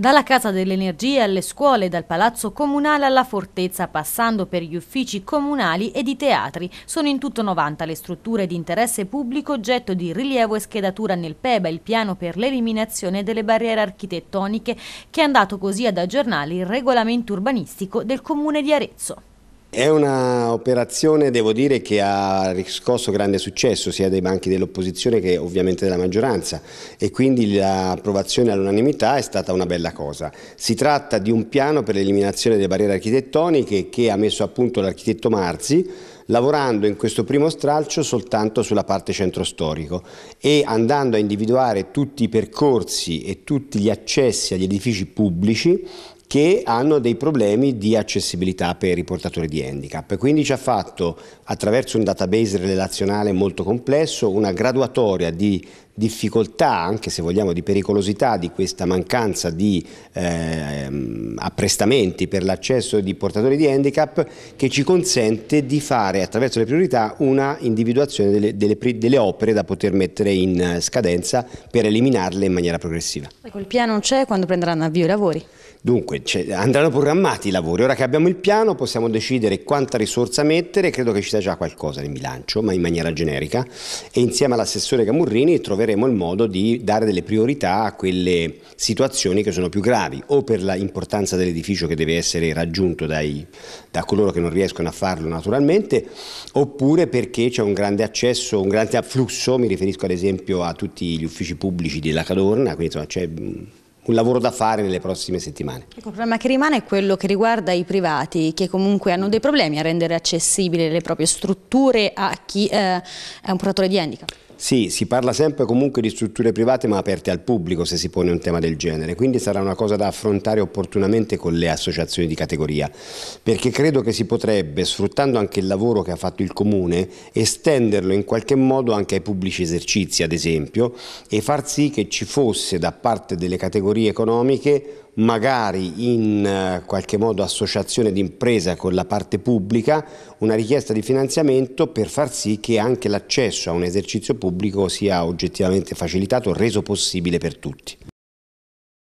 Dalla Casa dell'Energia alle scuole, dal Palazzo Comunale alla Fortezza, passando per gli uffici comunali ed i teatri, sono in tutto 90 le strutture di interesse pubblico oggetto di rilievo e schedatura nel PEBA, il piano per l'eliminazione delle barriere architettoniche, che è andato così ad aggiornare il regolamento urbanistico del Comune di Arezzo. È un'operazione, devo dire, che ha riscosso grande successo sia dai banchi dell'opposizione che ovviamente della maggioranza e quindi l'approvazione all'unanimità è stata una bella cosa. Si tratta di un piano per l'eliminazione delle barriere architettoniche che ha messo a punto l'architetto Marzi lavorando in questo primo stralcio soltanto sulla parte centro storico e andando a individuare tutti i percorsi e tutti gli accessi agli edifici pubblici che hanno dei problemi di accessibilità per i portatori di handicap. Quindi ci ha fatto, attraverso un database relazionale molto complesso, una graduatoria di difficoltà, anche se vogliamo di pericolosità, di questa mancanza di eh, apprestamenti per l'accesso di portatori di handicap che ci consente di fare attraverso le priorità una individuazione delle, delle, delle opere da poter mettere in eh, scadenza per eliminarle in maniera progressiva. Ecco, il piano c'è quando prenderanno avvio i lavori? Dunque, andranno programmati i lavori. Ora che abbiamo il piano possiamo decidere quanta risorsa mettere, credo che ci sia già qualcosa nel bilancio, ma in maniera generica, e insieme all'assessore Camurrini troveremo troveremo il modo di dare delle priorità a quelle situazioni che sono più gravi o per l'importanza dell'edificio che deve essere raggiunto dai, da coloro che non riescono a farlo naturalmente oppure perché c'è un grande accesso, un grande afflusso, mi riferisco ad esempio a tutti gli uffici pubblici della Cadorna, quindi insomma c'è un lavoro da fare nelle prossime settimane. Ecco, il problema che rimane è quello che riguarda i privati che comunque hanno dei problemi a rendere accessibili le proprie strutture a chi eh, è un portatore di handicap. Sì, si parla sempre comunque di strutture private ma aperte al pubblico se si pone un tema del genere, quindi sarà una cosa da affrontare opportunamente con le associazioni di categoria, perché credo che si potrebbe, sfruttando anche il lavoro che ha fatto il Comune, estenderlo in qualche modo anche ai pubblici esercizi ad esempio e far sì che ci fosse da parte delle categorie economiche magari in eh, qualche modo associazione d'impresa con la parte pubblica, una richiesta di finanziamento per far sì che anche l'accesso a un esercizio pubblico sia oggettivamente facilitato, reso possibile per tutti.